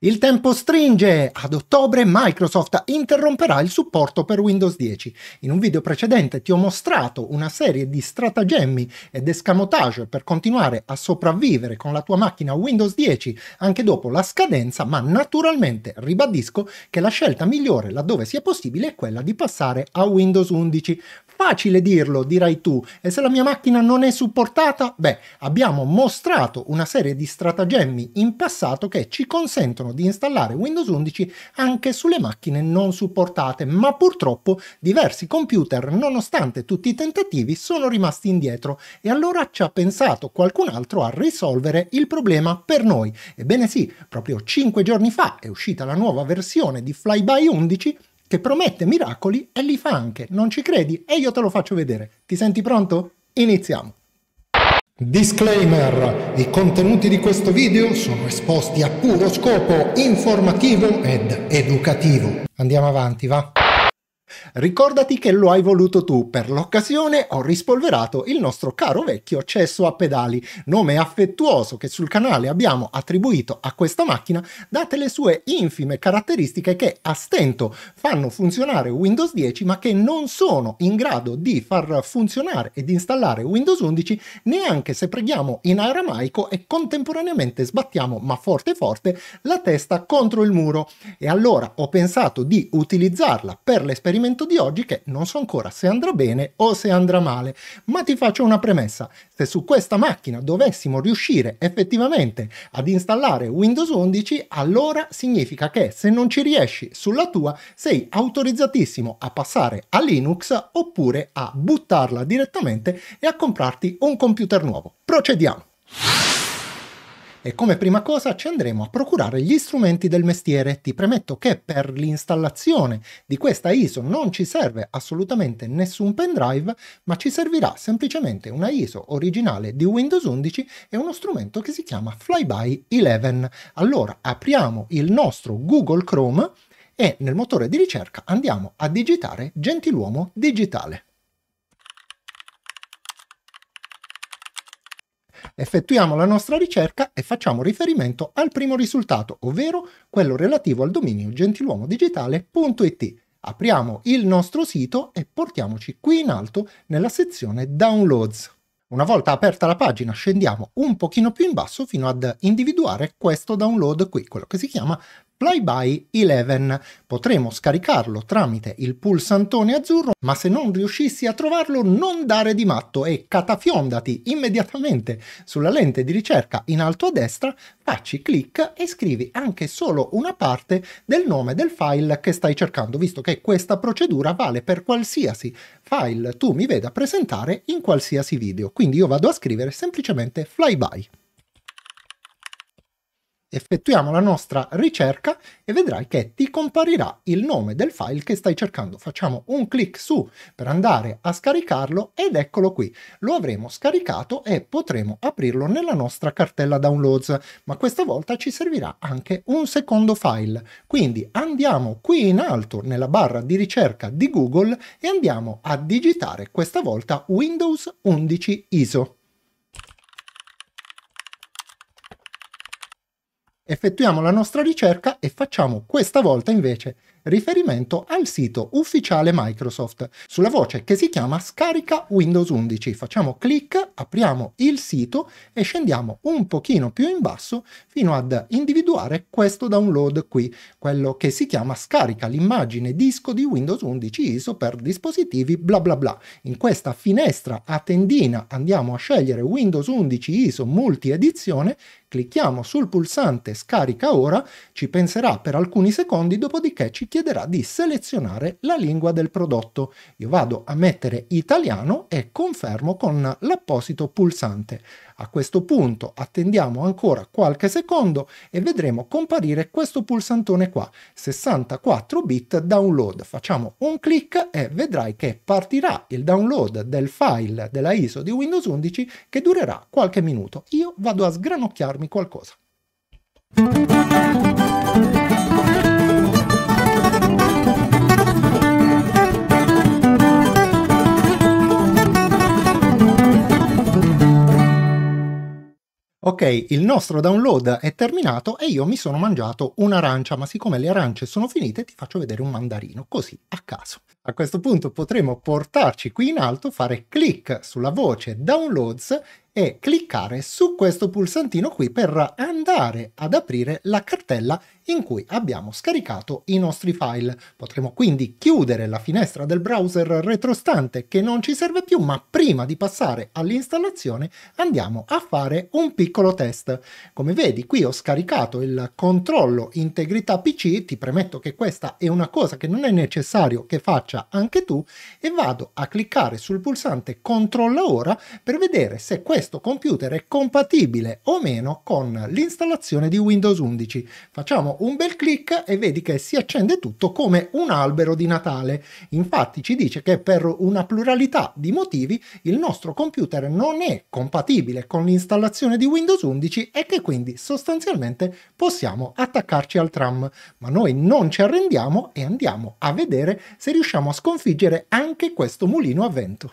Il tempo stringe! Ad ottobre Microsoft interromperà il supporto per Windows 10. In un video precedente ti ho mostrato una serie di stratagemmi ed escamotage per continuare a sopravvivere con la tua macchina Windows 10 anche dopo la scadenza, ma naturalmente ribadisco che la scelta migliore laddove sia possibile è quella di passare a Windows 11. Facile dirlo, dirai tu, e se la mia macchina non è supportata? Beh, abbiamo mostrato una serie di stratagemmi in passato che ci consentono di installare Windows 11 anche sulle macchine non supportate, ma purtroppo diversi computer, nonostante tutti i tentativi, sono rimasti indietro e allora ci ha pensato qualcun altro a risolvere il problema per noi. Ebbene sì, proprio 5 giorni fa è uscita la nuova versione di Flyby 11 che promette miracoli e li fa anche. Non ci credi? E io te lo faccio vedere. Ti senti pronto? Iniziamo! Disclaimer! I contenuti di questo video sono esposti a puro scopo informativo ed educativo. Andiamo avanti, va? Ricordati che lo hai voluto tu, per l'occasione ho rispolverato il nostro caro vecchio cesso a pedali, nome affettuoso che sul canale abbiamo attribuito a questa macchina date le sue infime caratteristiche che a stento fanno funzionare Windows 10 ma che non sono in grado di far funzionare ed installare Windows 11 neanche se preghiamo in aramaico e contemporaneamente sbattiamo ma forte forte la testa contro il muro. E allora ho pensato di utilizzarla per l'esperienza l'esperimento di oggi che non so ancora se andrà bene o se andrà male, ma ti faccio una premessa, se su questa macchina dovessimo riuscire effettivamente ad installare Windows 11, allora significa che se non ci riesci sulla tua sei autorizzatissimo a passare a Linux oppure a buttarla direttamente e a comprarti un computer nuovo. Procediamo! e come prima cosa ci andremo a procurare gli strumenti del mestiere. Ti premetto che per l'installazione di questa ISO non ci serve assolutamente nessun pendrive, ma ci servirà semplicemente una ISO originale di Windows 11 e uno strumento che si chiama Flyby 11. Allora apriamo il nostro Google Chrome e nel motore di ricerca andiamo a digitare Gentiluomo Digitale. effettuiamo la nostra ricerca e facciamo riferimento al primo risultato, ovvero quello relativo al dominio gentiluomodigitale.it. Apriamo il nostro sito e portiamoci qui in alto nella sezione Downloads. Una volta aperta la pagina scendiamo un pochino più in basso fino ad individuare questo download qui, quello che si chiama Flyby 11. Potremo scaricarlo tramite il pulsantone azzurro, ma se non riuscissi a trovarlo non dare di matto e catafiondati immediatamente sulla lente di ricerca in alto a destra, facci clic e scrivi anche solo una parte del nome del file che stai cercando, visto che questa procedura vale per qualsiasi file tu mi veda presentare in qualsiasi video. Quindi io vado a scrivere semplicemente Flyby effettuiamo la nostra ricerca e vedrai che ti comparirà il nome del file che stai cercando. Facciamo un clic su per andare a scaricarlo ed eccolo qui. Lo avremo scaricato e potremo aprirlo nella nostra cartella downloads, ma questa volta ci servirà anche un secondo file. Quindi andiamo qui in alto nella barra di ricerca di Google e andiamo a digitare questa volta Windows 11 ISO. effettuiamo la nostra ricerca e facciamo questa volta invece riferimento al sito ufficiale Microsoft sulla voce che si chiama Scarica Windows 11. Facciamo clic, apriamo il sito e scendiamo un pochino più in basso fino ad individuare questo download qui, quello che si chiama Scarica l'immagine disco di Windows 11 ISO per dispositivi bla bla bla. In questa finestra a tendina andiamo a scegliere Windows 11 ISO multi edizione clicchiamo sul pulsante scarica ora, ci penserà per alcuni secondi, dopodiché ci chiede chiederà di selezionare la lingua del prodotto. Io vado a mettere italiano e confermo con l'apposito pulsante. A questo punto attendiamo ancora qualche secondo e vedremo comparire questo pulsantone qua, 64 bit download. Facciamo un clic e vedrai che partirà il download del file della ISO di Windows 11 che durerà qualche minuto. Io vado a sgranocchiarmi qualcosa. Ok, il nostro download è terminato e io mi sono mangiato un'arancia, ma siccome le arance sono finite ti faccio vedere un mandarino, così a caso. A questo punto potremo portarci qui in alto, fare clic sulla voce Downloads e cliccare su questo pulsantino qui per andare ad aprire la cartella in cui abbiamo scaricato i nostri file. Potremo quindi chiudere la finestra del browser retrostante che non ci serve più, ma prima di passare all'installazione andiamo a fare un piccolo test. Come vedi qui ho scaricato il controllo integrità PC, ti premetto che questa è una cosa che non è necessario che faccia anche tu, e vado a cliccare sul pulsante controlla ora per vedere se questo questo computer è compatibile o meno con l'installazione di Windows 11. Facciamo un bel clic e vedi che si accende tutto come un albero di Natale. Infatti ci dice che per una pluralità di motivi il nostro computer non è compatibile con l'installazione di Windows 11 e che quindi sostanzialmente possiamo attaccarci al tram. Ma noi non ci arrendiamo e andiamo a vedere se riusciamo a sconfiggere anche questo mulino a vento.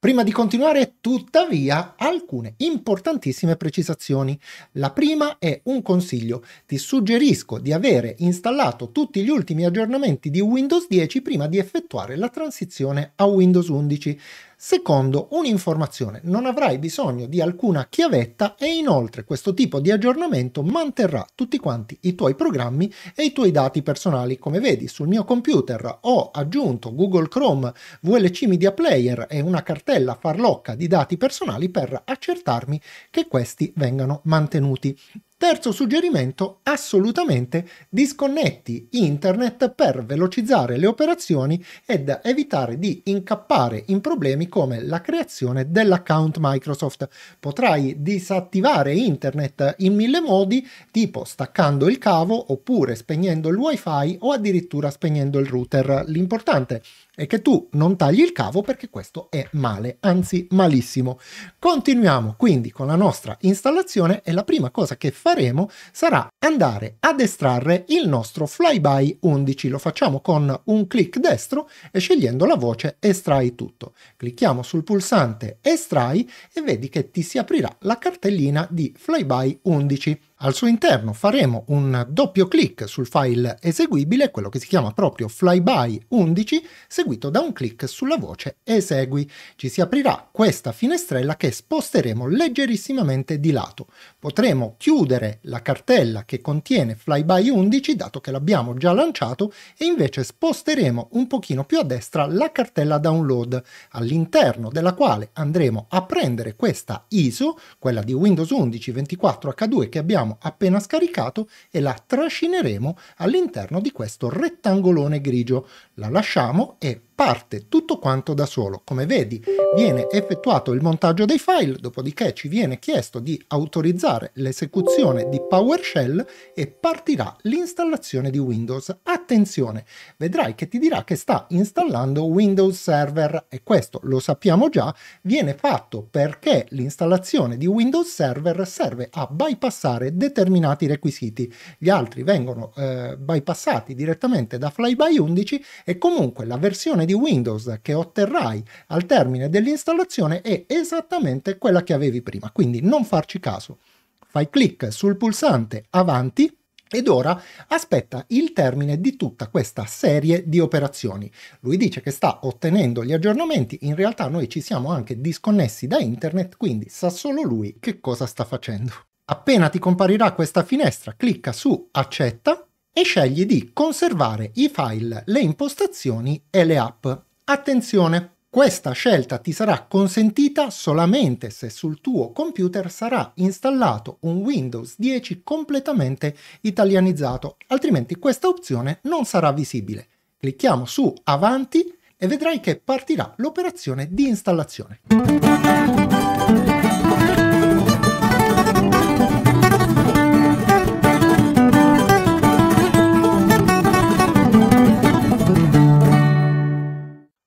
Prima di continuare, tuttavia, alcune importantissime precisazioni. La prima è un consiglio. Ti suggerisco di avere installato tutti gli ultimi aggiornamenti di Windows 10 prima di effettuare la transizione a Windows 11. Secondo un'informazione non avrai bisogno di alcuna chiavetta e inoltre questo tipo di aggiornamento manterrà tutti quanti i tuoi programmi e i tuoi dati personali. Come vedi sul mio computer ho aggiunto Google Chrome, VLC Media Player e una cartella farlocca di dati personali per accertarmi che questi vengano mantenuti. Terzo suggerimento, assolutamente disconnetti internet per velocizzare le operazioni ed evitare di incappare in problemi come la creazione dell'account Microsoft. Potrai disattivare internet in mille modi, tipo staccando il cavo oppure spegnendo il wifi o addirittura spegnendo il router. L'importante è che tu non tagli il cavo perché questo è male, anzi malissimo. Continuiamo quindi con la nostra installazione e la prima cosa che faremo sarà andare ad estrarre il nostro flyby 11. Lo facciamo con un clic destro e scegliendo la voce estrai tutto. Clicchiamo sul pulsante estrai e vedi che ti si aprirà la cartellina di flyby 11. Al suo interno faremo un doppio clic sul file eseguibile, quello che si chiama proprio flyby 11, seguito da un clic sulla voce esegui. Ci si aprirà questa finestrella che sposteremo leggerissimamente di lato. Potremo chiudere la cartella che contiene flyby 11, dato che l'abbiamo già lanciato, e invece sposteremo un pochino più a destra la cartella download, all'interno della quale andremo a prendere questa ISO, quella di Windows 11 24H2 che abbiamo abbiamo appena scaricato e la trascineremo all'interno di questo rettangolone grigio. La lasciamo e parte tutto quanto da solo. Come vedi, viene effettuato il montaggio dei file, dopodiché ci viene chiesto di autorizzare l'esecuzione di PowerShell e partirà l'installazione di Windows. Attenzione, vedrai che ti dirà che sta installando Windows Server e questo lo sappiamo già, viene fatto perché l'installazione di Windows Server serve a bypassare determinati requisiti. Gli altri vengono eh, bypassati direttamente da Flyby 11 e comunque la versione di Windows che otterrai al termine dell'installazione è esattamente quella che avevi prima, quindi non farci caso. Fai clic sul pulsante avanti ed ora aspetta il termine di tutta questa serie di operazioni. Lui dice che sta ottenendo gli aggiornamenti, in realtà noi ci siamo anche disconnessi da internet, quindi sa solo lui che cosa sta facendo. Appena ti comparirà questa finestra, clicca su accetta e scegli di conservare i file, le impostazioni e le app. Attenzione! Questa scelta ti sarà consentita solamente se sul tuo computer sarà installato un Windows 10 completamente italianizzato, altrimenti questa opzione non sarà visibile. Clicchiamo su Avanti e vedrai che partirà l'operazione di installazione.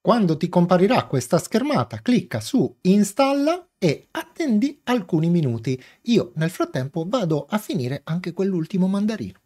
Quando ti comparirà questa schermata, clicca su installa e attendi alcuni minuti. Io nel frattempo vado a finire anche quell'ultimo mandarino.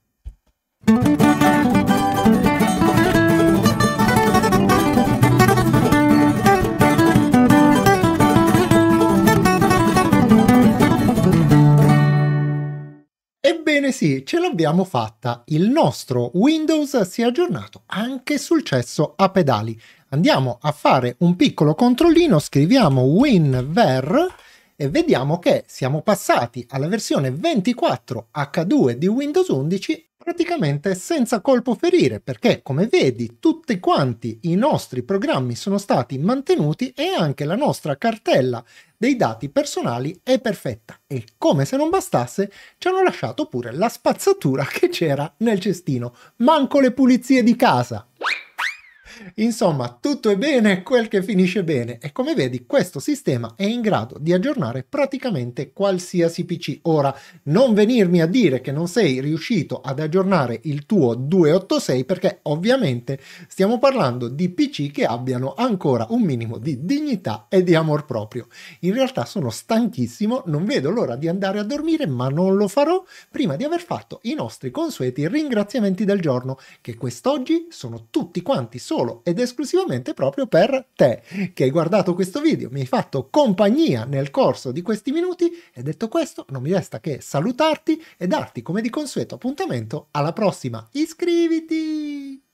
Ebbene sì, ce l'abbiamo fatta. Il nostro Windows si è aggiornato anche sul cesso a pedali. Andiamo a fare un piccolo controllino, scriviamo winver e vediamo che siamo passati alla versione 24 H2 di Windows 11 praticamente senza colpo ferire perché come vedi tutti quanti i nostri programmi sono stati mantenuti e anche la nostra cartella dei dati personali è perfetta e come se non bastasse ci hanno lasciato pure la spazzatura che c'era nel cestino, manco le pulizie di casa. Insomma, tutto è bene quel che finisce bene e come vedi questo sistema è in grado di aggiornare praticamente qualsiasi PC. Ora, non venirmi a dire che non sei riuscito ad aggiornare il tuo 286 perché ovviamente stiamo parlando di PC che abbiano ancora un minimo di dignità e di amor proprio. In realtà sono stanchissimo, non vedo l'ora di andare a dormire ma non lo farò prima di aver fatto i nostri consueti ringraziamenti del giorno che quest'oggi sono tutti quanti solo solo ed esclusivamente proprio per te che hai guardato questo video, mi hai fatto compagnia nel corso di questi minuti e detto questo non mi resta che salutarti e darti come di consueto appuntamento alla prossima. Iscriviti!